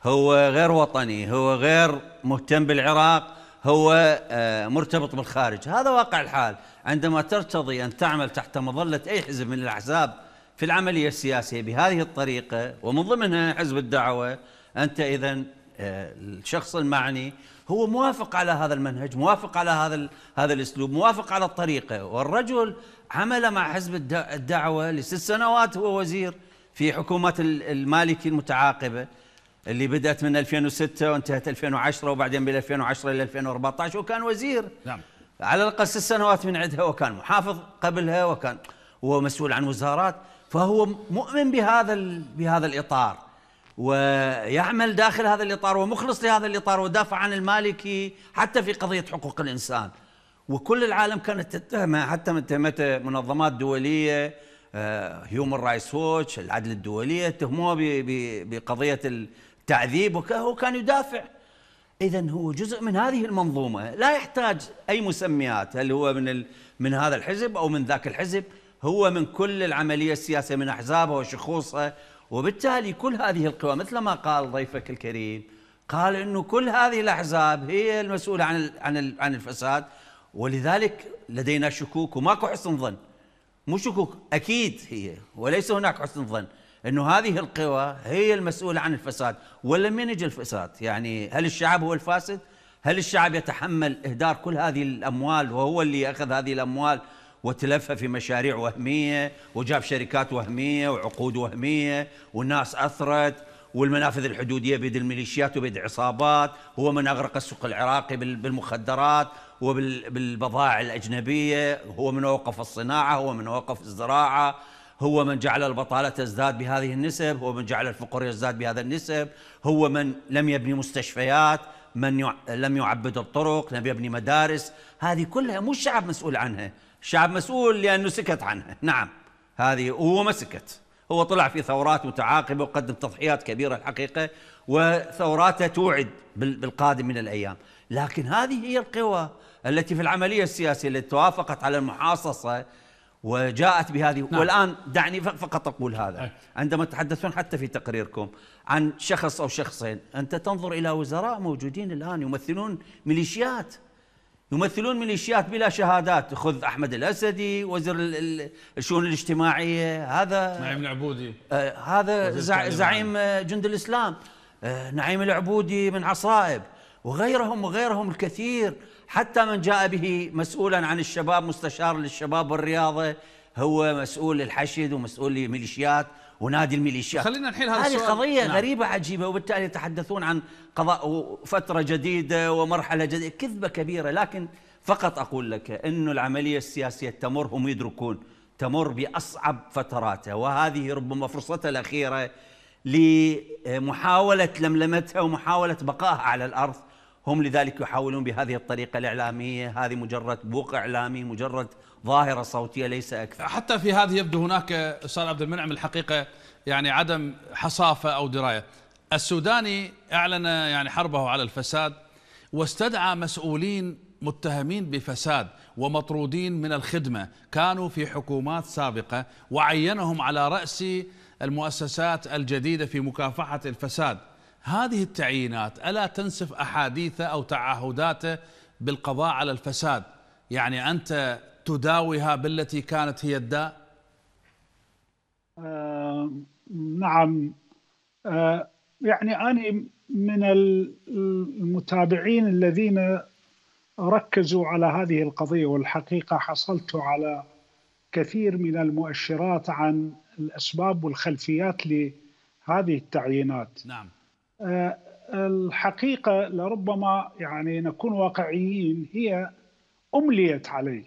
هو غير وطني هو غير مهتم بالعراق هو آه، مرتبط بالخارج هذا واقع الحال عندما ترتضي أن تعمل تحت مظلة أي حزب من الأحزاب في العملية السياسية بهذه الطريقة ومن ضمنها حزب الدعوة أنت إذا آه، الشخص المعني هو موافق على هذا المنهج موافق على هذا هذا الاسلوب موافق على الطريقه والرجل عمل مع حزب الدعوه لست سنوات هو وزير في حكومة المالكي المتعاقبه اللي بدات من 2006 وانتهت 2010 وبعدين من 2010 الى 2014 وكان وزير نعم على الاقل ست سنوات من عندها وكان محافظ قبلها وكان هو مسؤول عن وزارات فهو مؤمن بهذا بهذا الاطار ويعمل داخل هذا الاطار ومخلص لهذا الاطار ودافع عن المالكي حتى في قضيه حقوق الانسان وكل العالم كانت تتهمه حتى من تهمته منظمات دوليه هيومن رايتس ووتش العدل الدوليه اتهموه بقضيه تعذيب هو كان يدافع اذا هو جزء من هذه المنظومه لا يحتاج اي مسميات هل هو من ال... من هذا الحزب او من ذاك الحزب هو من كل العمليه السياسيه من احزابها وشخوصها وبالتالي كل هذه القوى مثل ما قال ضيفك الكريم قال انه كل هذه الاحزاب هي المسؤوله عن عن عن الفساد ولذلك لدينا شكوك وماكو حسن ظن مو شكوك اكيد هي وليس هناك حسن ظن انه هذه القوى هي المسؤوله عن الفساد ولا من يجي الفساد يعني هل الشعب هو الفاسد هل الشعب يتحمل اهدار كل هذه الاموال وهو اللي اخذ هذه الاموال وتلفها في مشاريع وهميه وجاب شركات وهميه وعقود وهميه والناس اثرت والمنافذ الحدوديه بيد الميليشيات وبيد عصابات هو من اغرق السوق العراقي بالمخدرات وبالبضائع الاجنبيه هو من وقف الصناعه هو من وقف الزراعه هو من جعل البطالة تزداد بهذه النسب هو من جعل الفقر يزداد بهذا النسب هو من لم يبني مستشفيات من يع... لم يعبد الطرق لم يبني مدارس هذه كلها مو الشعب مسؤول عنها الشعب مسؤول لأنه سكت عنها نعم هذه هو ما سكت هو طلع في ثورات متعاقبة وقدم تضحيات كبيرة الحقيقة وثوراته توعد بالقادم من الأيام لكن هذه هي القوى التي في العملية السياسية التي توافقت على المحاصصة وجاءت بهذه نعم. والآن دعني فقط أقول هذا أي. عندما تتحدثون حتى في تقريركم عن شخص أو شخصين أنت تنظر إلى وزراء موجودين الآن يمثلون ميليشيات يمثلون ميليشيات بلا شهادات خذ أحمد الأسدي وزير الشؤون الاجتماعية هذا نعيم العبودي آه هذا زعيم آه، جند الإسلام آه نعيم العبودي من عصائب وغيرهم وغيرهم الكثير حتى من جاء به مسؤولا عن الشباب مستشار للشباب والرياضه هو مسؤول للحشد ومسؤول لميليشيات ونادي الميليشيات خلينا الحين هذا السؤال هذه قضيه نعم. غريبه عجيبه وبالتالي يتحدثون عن قضاء فتره جديده ومرحله جديده كذبه كبيره لكن فقط اقول لك انه العمليه السياسيه تمر هم يدركون تمر باصعب فتراتها وهذه ربما فرصتها الاخيره لمحاوله لملمتها ومحاوله بقائها على الارض هم لذلك يحاولون بهذه الطريقة الإعلامية هذه مجرد بوق إعلامي مجرد ظاهرة صوتية ليس أكثر حتى في هذه يبدو هناك أستاذ عبد المنعم الحقيقة يعني عدم حصافة أو دراية السوداني أعلن يعني حربه على الفساد واستدعى مسؤولين متهمين بفساد ومطرودين من الخدمة كانوا في حكومات سابقة وعينهم على رأس المؤسسات الجديدة في مكافحة الفساد هذه التعيينات ألا تنسف أحاديثه أو تعهداته بالقضاء على الفساد يعني أنت تداويها بالتي كانت هي الداء آه نعم آه يعني أنا من المتابعين الذين ركزوا على هذه القضية والحقيقة حصلت على كثير من المؤشرات عن الأسباب والخلفيات لهذه التعيينات نعم آه، الحقيقة لربما يعني نكون واقعيين هي أمليت عليه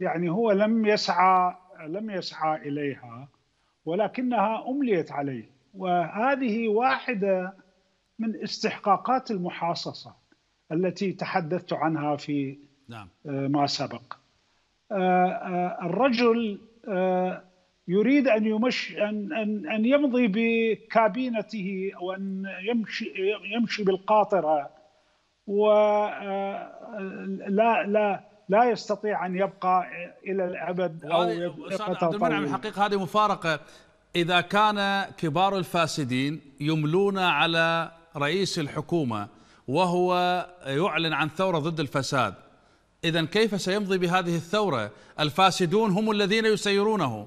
يعني هو لم يسعى لم يسعى إليها ولكنها أمليت عليه وهذه واحدة من استحقاقات المحاصصة التي تحدثت عنها في نعم. آه، ما سبق آه، الرجل يريد ان يمش ان ان, أن يمضي بكابينته وان يمشي يمشي بالقاطره ولا آه، لا لا يستطيع ان يبقى الى الابد او يبقى عبد المنعم الحقيقه هذه مفارقه اذا كان كبار الفاسدين يملون على رئيس الحكومه وهو يعلن عن ثوره ضد الفساد اذا كيف سيمضي بهذه الثوره الفاسدون هم الذين يسيرونه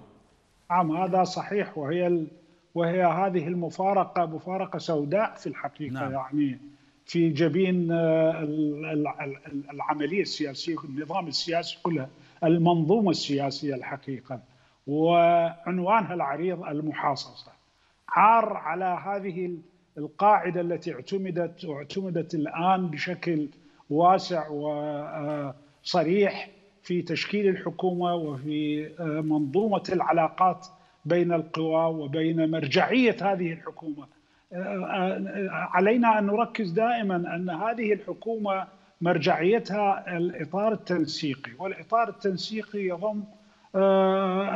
نعم هذا صحيح وهي ال... وهي هذه المفارقة مفارقة سوداء في الحقيقة نعم. يعني في جبين آه، العملية السياسية النظام السياسي كله المنظومة السياسية الحقيقة وعنوانها العريض المحاصصة عار على هذه القاعدة التي اعتمدت واعتمدت الآن بشكل واسع وصريح آه، في تشكيل الحكومه وفي آه، منظومه العلاقات بين القوى وبين مرجعيه هذه الحكومه. آه، آه، علينا ان نركز دائما ان هذه الحكومه مرجعيتها الاطار التنسيقي، والاطار التنسيقي يضم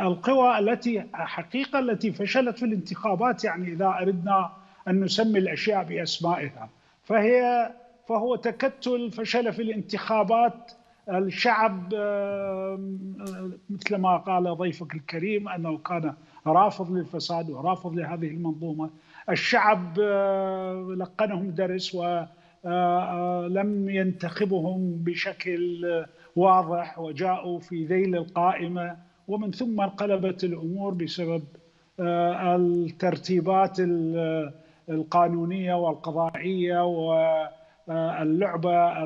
القوى التي حقيقه التي فشلت في الانتخابات يعني اذا اردنا ان نسمي الاشياء باسمائها، فهي فهو تكتل فشل في الانتخابات الشعب مثل ما قال ضيفك الكريم انه كان رافض للفساد ورافض لهذه المنظومه، الشعب لقنهم درس ولم ينتخبهم بشكل واضح وجاءوا في ذيل القائمه ومن ثم انقلبت الامور بسبب الترتيبات القانونيه والقضائيه و آه، اللعبه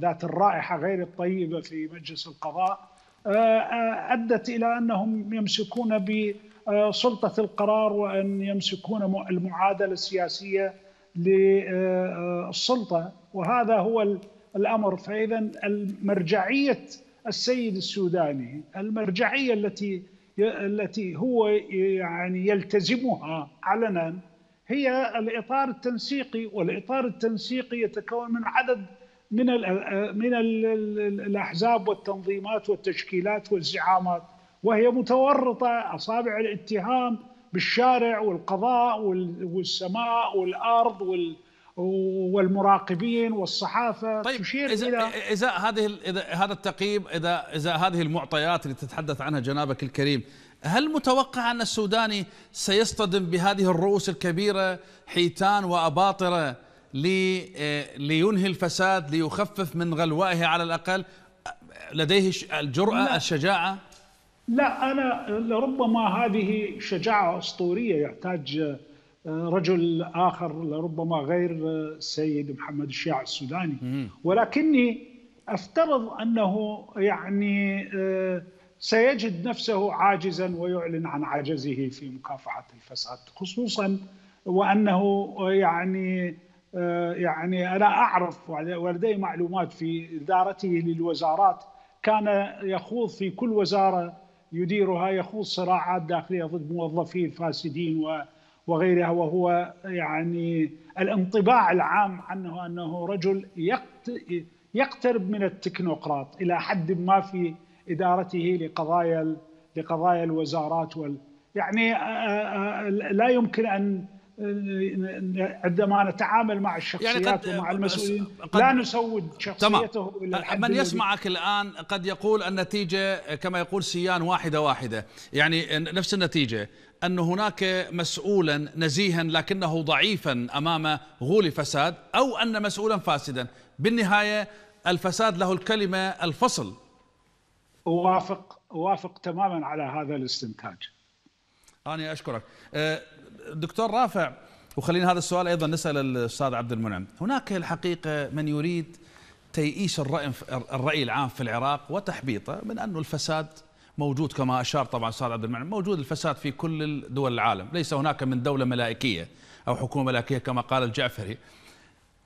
ذات الرائحه غير الطيبه في مجلس القضاء آه، آه، ادت الى انهم يمسكون بسلطه القرار وان يمسكون المعادله السياسيه للسلطه وهذا هو الامر فاذا المرجعيه السيد السوداني المرجعيه التي التي هو يعني يلتزمها علنا هي الاطار التنسيقي والاطار التنسيقي يتكون من عدد من من الاحزاب والتنظيمات والتشكيلات والزعامات وهي متورطه اصابع الاتهام بالشارع والقضاء والسماء والارض والمراقبين والصحافه طيب تشير إذا, الى اذا هذه اذا هذا التقييم اذا اذا هذه المعطيات اللي تتحدث عنها جنابك الكريم هل متوقع أن السوداني سيصطدم بهذه الرؤوس الكبيرة حيتان وأباطرة لي آه، لينهي الفساد ليخفف من غلوائه على الأقل لديه الجرأة لا الشجاعة لا أنا لربما هذه شجاعة أسطورية يحتاج آه، رجل آخر لربما غير السيد آه، محمد الشيع السوداني ولكني أفترض أنه يعني آه سيجد نفسه عاجزا ويعلن عن عجزه في مكافحه الفساد خصوصا وانه يعني آه، يعني انا اعرف ولدي معلومات في ادارته للوزارات كان يخوض في كل وزاره يديرها يخوض صراعات داخليه ضد موظفين فاسدين وغيرها وهو يعني الانطباع العام عنه انه رجل يقترب من التكنوقراط الى حد ما في ادارته لقضايا لقضايا الوزارات وال يعني لا يمكن ان عندما نتعامل مع الشخصيات يعني قد ومع المسؤولين قد لا نسود شخصيته تمام. إلى من يسمعك الان قد يقول النتيجه كما يقول سيان واحده واحده يعني نفس النتيجه ان هناك مسؤولا نزيها لكنه ضعيفا امام غول فساد او ان مسؤولا فاسدا بالنهايه الفساد له الكلمه الفصل اوافق اوافق تماما على هذا الاستنتاج. انا اشكرك. أه، دكتور رافع وخلينا هذا السؤال ايضا نسال الاستاذ عبد المنعم، هناك الحقيقه من يريد تيئيس الراي الراي العام في العراق وتحبيطه من انه الفساد موجود كما اشار طبعا الاستاذ عبد المنعم، موجود الفساد في كل دول العالم، ليس هناك من دوله ملائكيه او حكومه ملائكيه كما قال الجعفري.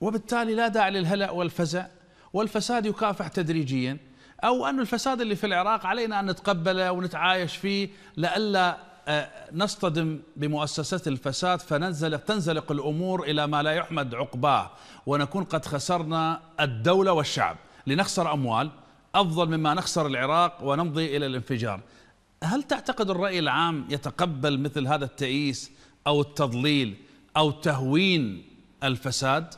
وبالتالي لا داعي للهلع والفزع والفساد يكافح تدريجيا أو أن الفساد اللي في العراق علينا أن نتقبله ونتعايش فيه لئلا آه، نصطدم بمؤسسات الفساد فننزل تنزلق الأمور إلى ما لا يحمد عقباه ونكون قد خسرنا الدولة والشعب لنخسر أموال أفضل مما نخسر العراق ونمضي إلى الانفجار هل تعتقد الرأي العام يتقبل مثل هذا التأييس أو التضليل أو تهوين الفساد؟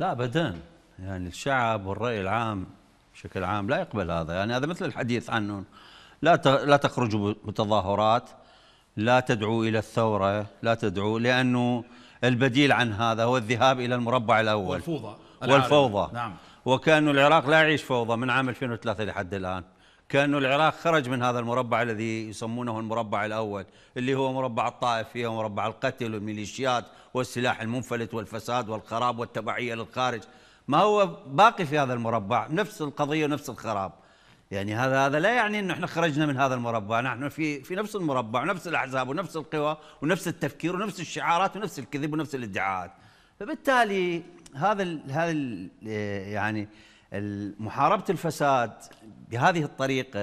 لا أبدا يعني الشعب والرأي العام بشكل عام لا يقبل هذا يعني هذا مثل الحديث عنه لا لا تخرجوا بتظاهرات لا تدعوا الى الثوره لا تدعوا لانه البديل عن هذا هو الذهاب الى المربع الاول والفوضى والفوضى نعم وكان العراق لا يعيش فوضى من عام 2003 لحد الان كان العراق خرج من هذا المربع الذي يسمونه المربع الاول اللي هو مربع الطائفيه ومربع القتل والميليشيات والسلاح المنفلت والفساد والخراب والتبعيه للخارج ما هو باقي في هذا المربع نفس القضية ونفس الخراب يعني هذا هذا لا يعني انه احنا خرجنا من هذا المربع، نحن في في نفس المربع ونفس الاحزاب ونفس القوى ونفس التفكير ونفس الشعارات ونفس الكذب ونفس الادعاءات. فبالتالي هذا ال هذا يعني محاربه الفساد بهذه الطريقه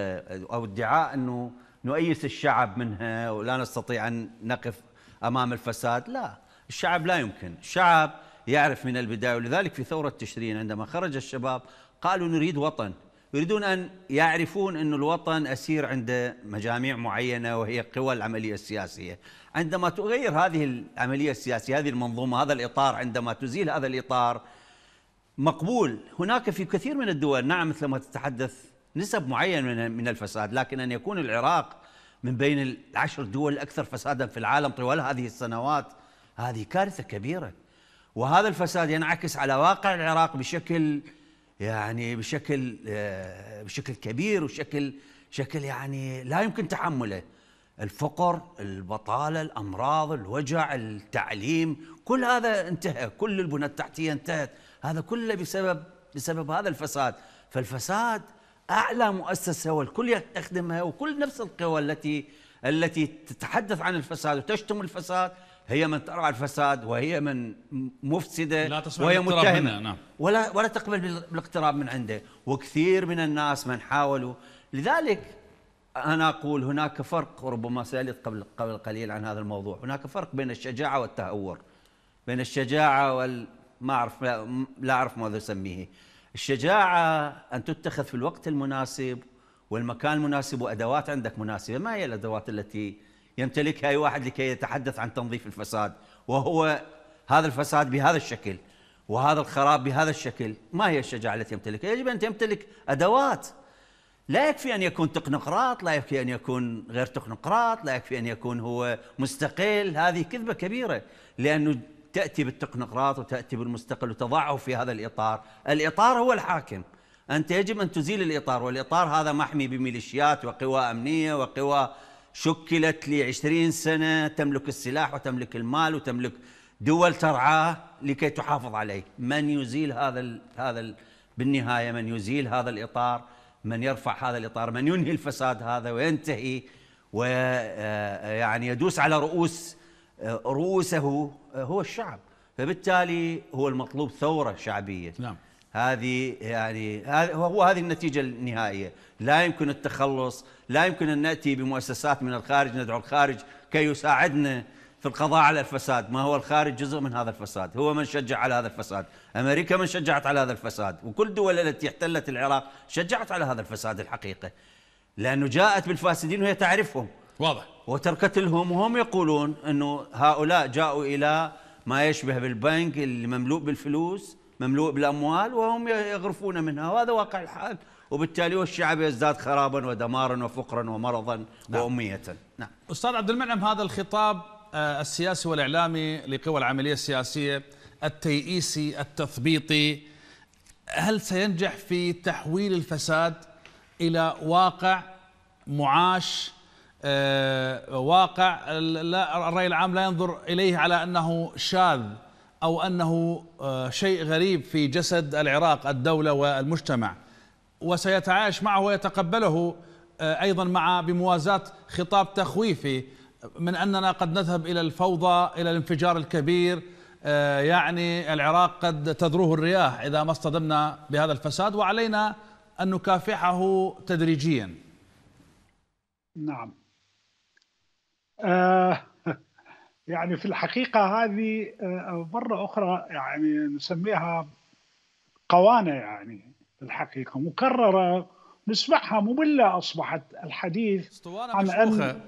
او ادعاء انه نؤيس الشعب منها ولا نستطيع ان نقف امام الفساد، لا، الشعب لا يمكن، الشعب يعرف من البداية ولذلك في ثورة تشرين عندما خرج الشباب قالوا نريد وطن يريدون أن يعرفون أن الوطن أسير عند مجاميع معينة وهي قوى العملية السياسية عندما تغير هذه العملية السياسية هذه المنظومة هذا الإطار عندما تزيل هذا الإطار مقبول هناك في كثير من الدول نعم مثل ما تتحدث نسب معينة من الفساد لكن أن يكون العراق من بين العشر دول الأكثر فسادا في العالم طوال هذه السنوات هذه كارثة كبيرة وهذا الفساد ينعكس على واقع العراق بشكل يعني بشكل آه، بشكل كبير وشكل شكل يعني لا يمكن تحمله الفقر البطاله الامراض الوجع التعليم كل هذا انتهى كل البنى التحتيه انتهت هذا كله بسبب بسبب هذا الفساد فالفساد اعلى مؤسسه والكل يخدمها وكل نفس القوى التي التي تتحدث عن الفساد وتشتم الفساد هي من ترعى الفساد وهي من مفسده لا وهي متهمه نعم. ولا ولا تقبل بالاقتراب من عنده وكثير من الناس من حاولوا لذلك انا اقول هناك فرق ربما سالت قبل قبل قليل عن هذا الموضوع هناك فرق بين الشجاعه والتهور بين الشجاعه وال ما اعرف لا اعرف ماذا اسميه الشجاعه ان تتخذ في الوقت المناسب والمكان المناسب وادوات عندك مناسبه ما هي الادوات التي يمتلكها أي واحد لكي يتحدث عن تنظيف الفساد وهو هذا الفساد بهذا الشكل وهذا الخراب بهذا الشكل ما هي الشجاعة التي يمتلكها يجب أن تمتلك أدوات لا يكفي أن يكون تكنقراط لا يكفي أن يكون غير تكنقراط لا يكفي أن يكون هو مستقل هذه كذبة كبيرة لأنه تأتي بالتكنقراط وتأتي بالمستقل وتضعه في هذا الإطار الإطار هو الحاكم أنت يجب أن تزيل الإطار والإطار هذا محمي بميليشيات وقوى أمنية وقوى شكلت لعشرين سنة تملك السلاح وتملك المال وتملك دول ترعاه لكي تحافظ عليه من يزيل هذا الـ هذا الـ بالنهاية من يزيل هذا الإطار من يرفع هذا الإطار من ينهي الفساد هذا وينتهي ويعني آه، يدوس على رؤوس آه، رؤوسه آه، هو الشعب فبالتالي هو المطلوب ثورة شعبية نعم هذه يعني هو هذه النتيجه النهائيه لا يمكن التخلص لا يمكن ان ناتي بمؤسسات من الخارج ندعو الخارج كي يساعدنا في القضاء على الفساد ما هو الخارج جزء من هذا الفساد هو من شجع على هذا الفساد أمريكا من شجعت على هذا الفساد وكل الدول التي احتلت العراق شجعت على هذا الفساد الحقيقة لأنه جاءت بالفاسدين وهي تعرفهم واضح وتركت لهم وهم يقولون أنه هؤلاء جاءوا إلى ما يشبه بالبنك المملوء بالفلوس مملوء بالاموال وهم يغرفون منها وهذا واقع الحال وبالتالي والشعب يزداد خرابا ودمارا وفقرا ومرضا نعم. واميه نعم استاذ عبد المنعم هذا الخطاب آه، السياسي والاعلامي لقوى العمليه السياسيه التيئيسي التثبيطي هل سينجح في تحويل الفساد الى واقع معاش آه، واقع الراي العام لا ينظر اليه على انه شاذ أو أنه آه، شيء غريب في جسد العراق الدولة والمجتمع وسيتعايش معه ويتقبله آه، أيضا مع بموازاة خطاب تخويفي من أننا قد نذهب إلى الفوضى إلى الانفجار الكبير آه، يعني العراق قد تذروه الرياح إذا ما اصطدمنا بهذا الفساد وعلينا أن نكافحه تدريجيا نعم آه يعني في الحقيقة هذه آه، مرة أخرى يعني نسميها قوانة يعني في الحقيقة مكررة نسمعها مملة أصبحت الحديث اسطوانة عن مشروخة أن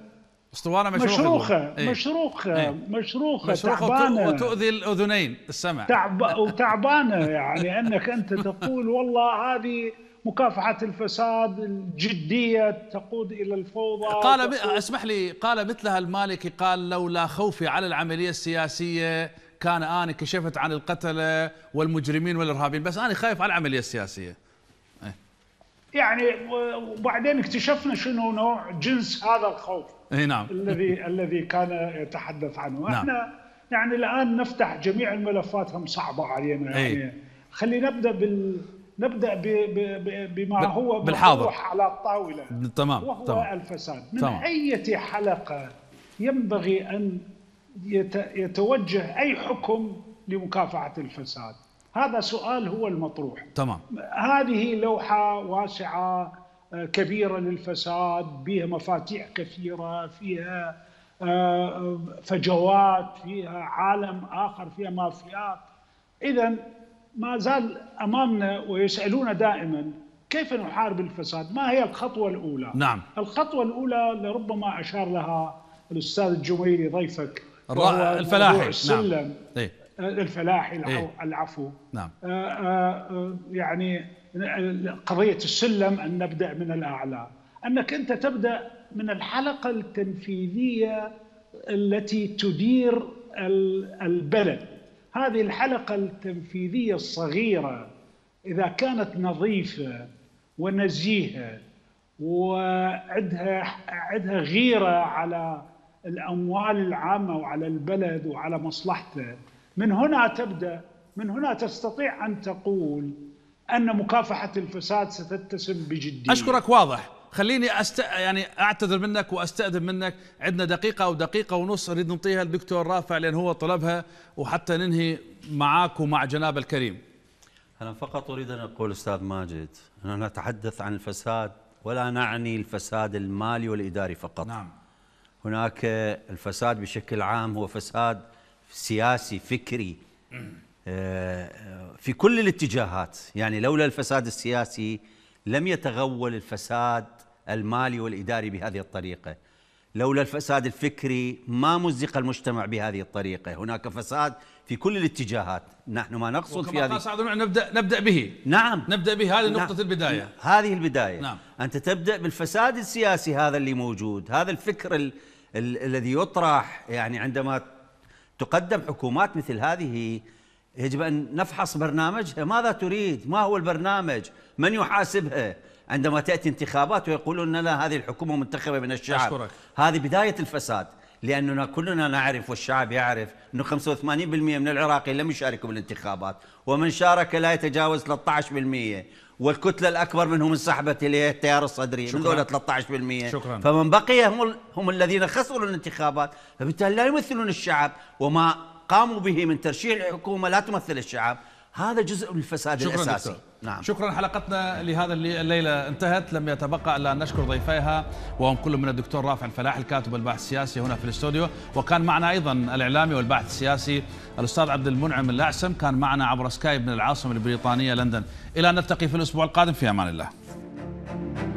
اسطوانة مشروخة مشروخة إيه. مشروخة, إيه؟ مشروخة مشروخة تعبانة وتؤذي الأذنين السمع تعب وتعبانة يعني أنك أنت تقول والله هذه مكافحه الفساد الجديه تقود الى الفوضى قال اسمح لي قال مثلها المالكي قال لولا خوفي على العمليه السياسيه كان انا كشفت عن القتله والمجرمين والارهابيين بس انا خايف على العمليه السياسيه إيه. يعني وبعدين اكتشفنا شنو نوع جنس هذا الخوف اي نعم الذي الذي كان يتحدث عنه نعم. احنا يعني الان نفتح جميع الملفات هم صعبه علينا يعني خلينا نبدا بال نبدا ب ب بما هو بالحاضر على الطاوله تمام وهو طمع. الفساد من طمع. اي حلقه ينبغي ان يتوجه اي حكم لمكافحه الفساد هذا سؤال هو المطروح تمام هذه لوحه واسعه آه، كبيره للفساد بها مفاتيح كثيره فيها آه، آه، فجوات فيها عالم اخر فيها مافيات اذا ما زال امامنا ويسالون دائما كيف نحارب الفساد؟ ما هي الخطوه الاولى؟ نعم الخطوه الاولى لربما اشار لها الاستاذ الجميري ضيفك الفلاحي نعم. السلم نعم. إيه؟ آه، الفلاحي إيه؟ العفو نعم آآ آه، آآ آه، يعني قضيه السلم ان نبدا من الاعلى انك انت تبدا من الحلقه التنفيذيه التي تدير البلد هذه الحلقة التنفيذية الصغيرة إذا كانت نظيفة ونزيهة وعندها عندها غيرة على الأموال العامة وعلى البلد وعلى مصلحته من هنا تبدأ من هنا تستطيع أن تقول أن مكافحة الفساد ستتسم بجدية أشكرك واضح خليني أست... يعني اعتذر منك واستاذن منك عندنا دقيقه او دقيقه ونص اريد نعطيها للدكتور رافع لان هو طلبها وحتى ننهي معك ومع جناب الكريم انا فقط اريد ان اقول استاذ ماجد أننا نتحدث عن الفساد ولا نعني الفساد المالي والاداري فقط نعم هناك الفساد بشكل عام هو فساد سياسي فكري آه، آه، في كل الاتجاهات يعني لولا الفساد السياسي لم يتغول الفساد المالي والإداري بهذه الطريقة لولا الفساد الفكري ما مزق المجتمع بهذه الطريقة هناك فساد في كل الاتجاهات نحن ما نقصد في هذه سعد نبدأ, نبدأ به نعم نبدأ به هذه نعم. نقطة البداية هذه البداية نعم. أنت تبدأ بالفساد السياسي هذا اللي موجود هذا الفكر ال ال الذي يطرح يعني عندما تقدم حكومات مثل هذه يجب أن نفحص برنامجها ماذا تريد ما هو البرنامج من يحاسبها عندما تأتي انتخابات ويقولون لنا هذه الحكومة منتخبة من الشعب أشكرك. هذه بداية الفساد لأننا كلنا نعرف والشعب يعرف أنه 85% من العراقيين لم يشاركوا بالانتخابات ومن شارك لا يتجاوز 13% والكتلة الأكبر منهم انسحبت إليه التيار الصدري شكرا. من دولة 13% شكرا. فمن بقي هم, هم الذين خسروا الانتخابات فبالتالي لا يمثلون الشعب وما قاموا به من ترشيح الحكومة لا تمثل الشعب هذا جزء من الفساد شكرا الاساسي دكتور. نعم شكرا حلقتنا لهذا الليله انتهت لم يتبقى الا ان نشكر ضيفيها وهم كل من الدكتور رافع الفلاح الكاتب والباحث السياسي هنا في الاستوديو وكان معنا ايضا الاعلامي والباحث السياسي الاستاذ عبد المنعم الاعسم كان معنا عبر سكايب من العاصمه البريطانيه لندن الى ان نلتقي في الاسبوع القادم في امان الله